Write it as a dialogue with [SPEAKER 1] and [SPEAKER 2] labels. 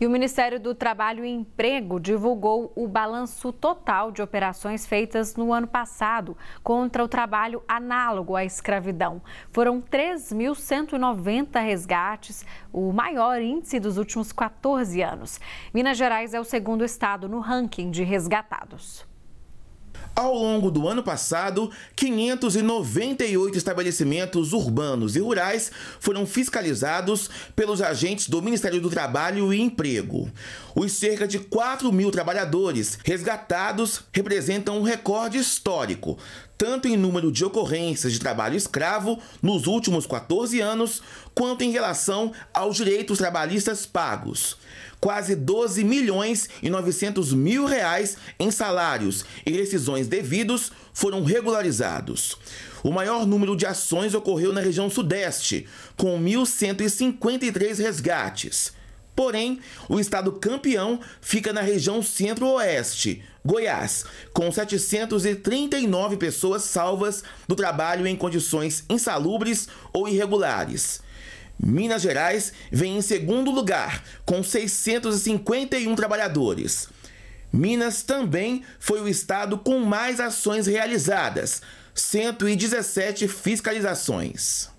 [SPEAKER 1] E o Ministério do Trabalho e Emprego divulgou o balanço total de operações feitas no ano passado contra o trabalho análogo à escravidão. Foram 3.190 resgates, o maior índice dos últimos 14 anos. Minas Gerais é o segundo estado no ranking de resgatados.
[SPEAKER 2] Ao longo do ano passado, 598 estabelecimentos urbanos e rurais foram fiscalizados pelos agentes do Ministério do Trabalho e Emprego. Os cerca de 4 mil trabalhadores resgatados representam um recorde histórico, tanto em número de ocorrências de trabalho escravo nos últimos 14 anos, quanto em relação aos direitos trabalhistas pagos. Quase 12 milhões e 900 mil reais em salários e rescisões devidos foram regularizados. O maior número de ações ocorreu na região Sudeste, com 1.153 resgates. Porém, o estado campeão fica na região centro-oeste, Goiás, com 739 pessoas salvas do trabalho em condições insalubres ou irregulares. Minas Gerais vem em segundo lugar, com 651 trabalhadores. Minas também foi o estado com mais ações realizadas, 117 fiscalizações.